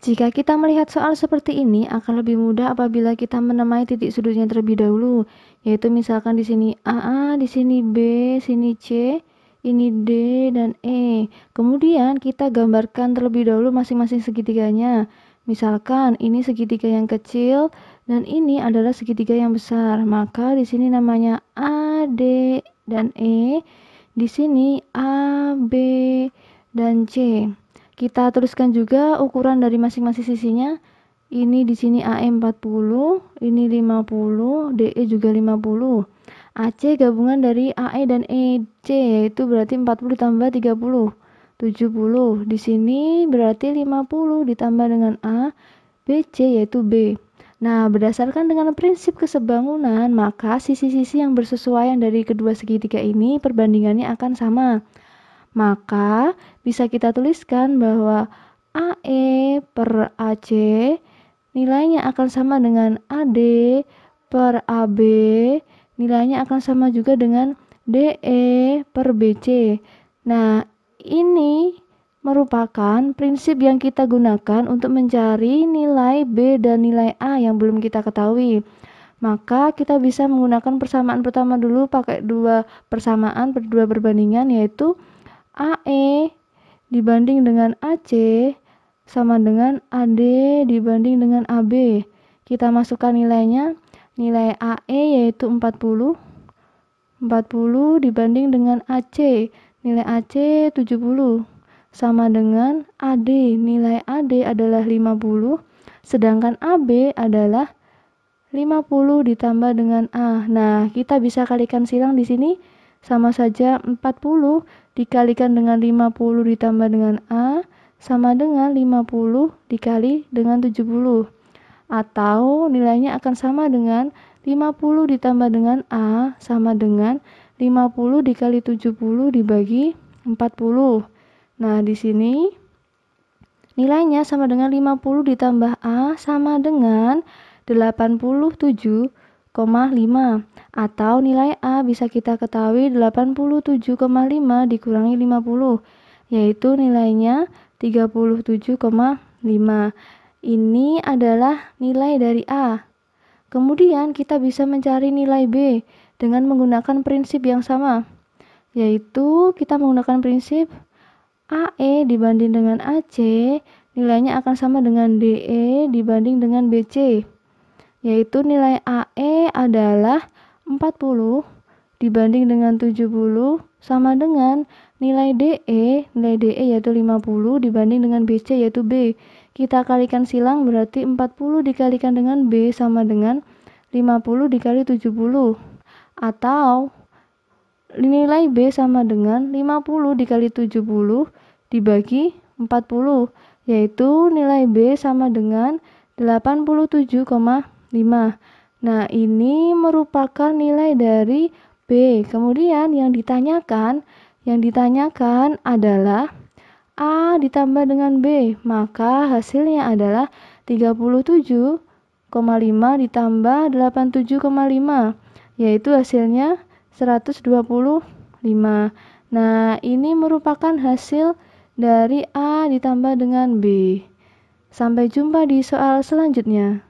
Jika kita melihat soal seperti ini, akan lebih mudah apabila kita menemai titik sudutnya terlebih dahulu, yaitu misalkan di sini A, di sini B, sini C, ini D, dan E. Kemudian kita gambarkan terlebih dahulu masing-masing segitiganya. Misalkan ini segitiga yang kecil dan ini adalah segitiga yang besar, maka di sini namanya A, D, dan E. Di sini A, B, dan C. Kita tuliskan juga ukuran dari masing-masing sisinya. Ini di sini AE 40, ini 50, DE juga 50. AC gabungan dari AE dan EC yaitu berarti 40 ditambah 30. 70 di sini berarti 50 ditambah dengan A, BC yaitu B. Nah, berdasarkan dengan prinsip kesebangunan, maka sisi-sisi yang bersesuaian dari kedua segitiga ini perbandingannya akan sama. Maka bisa kita tuliskan bahwa AE per AC nilainya akan sama dengan AD per AB nilainya akan sama juga dengan DE per BC. Nah, ini merupakan prinsip yang kita gunakan untuk mencari nilai B dan nilai A yang belum kita ketahui. Maka kita bisa menggunakan persamaan pertama dulu pakai dua persamaan, dua perbandingan yaitu AE dibanding dengan AC sama dengan AD dibanding dengan AB. Kita masukkan nilainya. Nilai AE yaitu 40. 40 dibanding dengan AC. Nilai AC 70 sama dengan AD. Nilai AD adalah 50 sedangkan AB adalah 50 ditambah dengan A. Nah, kita bisa kalikan silang di sini sama saja 40 dikalikan dengan 50 ditambah dengan A sama dengan 50 dikali dengan 70 atau nilainya akan sama dengan 50 ditambah dengan A sama dengan 50 dikali 70 dibagi 40. Nah, di sini nilainya sama dengan 50 ditambah A sama dengan 87,5 atau nilai A bisa kita ketahui 87,5 dikurangi 50 yaitu nilainya 37,5 ini adalah nilai dari A kemudian kita bisa mencari nilai B dengan menggunakan prinsip yang sama yaitu kita menggunakan prinsip AE dibanding dengan AC nilainya akan sama dengan DE dibanding dengan BC yaitu nilai AE adalah 40 dibanding dengan 70 sama dengan nilai DE, nilai DE yaitu 50 dibanding dengan BC yaitu B. Kita kalikan silang berarti 40 dikalikan dengan B sama dengan 50 dikali 70 atau nilai B sama dengan 50 dikali 70 dibagi 40 yaitu nilai B sama dengan 87,5. Nah, ini merupakan nilai dari B. Kemudian yang ditanyakan, yang ditanyakan adalah A ditambah dengan B, maka hasilnya adalah 37,5 ditambah 87,5, yaitu hasilnya 125. Nah, ini merupakan hasil dari A ditambah dengan B. Sampai jumpa di soal selanjutnya.